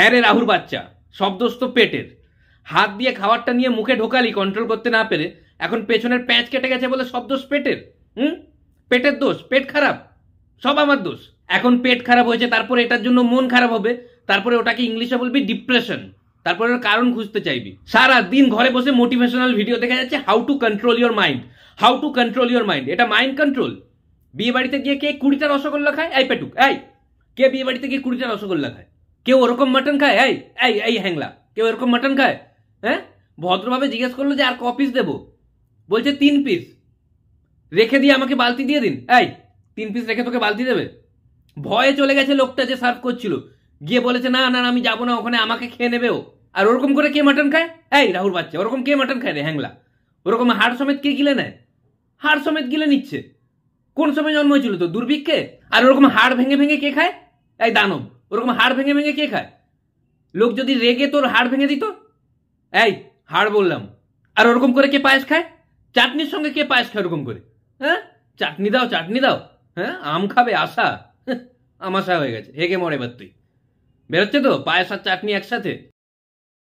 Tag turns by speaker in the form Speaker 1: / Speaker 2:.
Speaker 1: হ্যাঁ রে রাহুর বাচ্চা শব্দস্ত পেটের হাত দিয়ে খাবারটা নিয়ে মুখে ঢোকালি কন্ট্রোল করতে না পেরে এখন পেছনের প্যাঁচ কেটে গেছে বলে সব দোষ পেটের হুম পেটের দোষ পেট খারাপ সব আমার দোষ এখন পেট খারাপ হয়েছে তারপরে এটার জন্য মন খারাপ হবে তারপরে ওটাকে ইংলিশে বলবি ডিপ্রেশন তারপরে ওর কারণ খুঁজতে চাইবি সারা দিন ঘরে বসে মোটিভেশনাল ভিডিও দেখা যাচ্ছে how to control your mind how to control your mind এটা মাইন্ড কন্ট্রোল বিয়ে বাড়িতে গিয়ে কে কুড়িটা রসগোল্লা খায় এই পেটুক এই কে বিয়ে বাড়িতে গিয়ে কুড়িটা রসগোল্লা খায় কেউ ওরকম মাটন খায় এই এই এই হ্যাংলা কেউ এরকম মাটন খায় হ্যাঁ ভদ্রভাবে জিজ্ঞেস করলো যে আর ক পিস দেবো বলছে তিন পিস রেখে দিয়ে আমাকে বালতি দিয়ে দিন এই তিন পিস রেখে তোকে বালতি দেবে ভয়ে চলে গেছে লোকটা যে সার্ভ করছিল গিয়ে বলেছে না না আমি যাবো না ওখানে আমাকে খেয়ে নেবে ও আর ওরকম করে কে মাটন খায় এই রাহুল বাচ্চা ওরকম কে মাটন খায় রে হ্যাংলা ওরকম হাড় সমেত কে গিলে নেয় হাড় সমেত গিলে নিচ্ছে কোন সময় জন্ম হয়েছিল তো দুর্ভিক্ষে আর ওরকম হাড় ভেঙে ভেঙে কে খায় এই দানব ওরকম হাড় ভেঙে ভেঙে কে খায় লোক যদি রেগে তোর হাড় ভেঙে দিত এই হাড় বললাম আর ওরকম করে কে পায়েস খায় চাটনির সঙ্গে কে পায়েস খায় ওরকম করে হ্যাঁ চাটনি দাও চাটনি দাও হ্যাঁ আম খাবে আশা হ্যাঁ, আমাশা হয়ে গেছে হেগে মরে এবার তুই বেরোচ্ছে তো পায়েস আর চাটনি একসাথে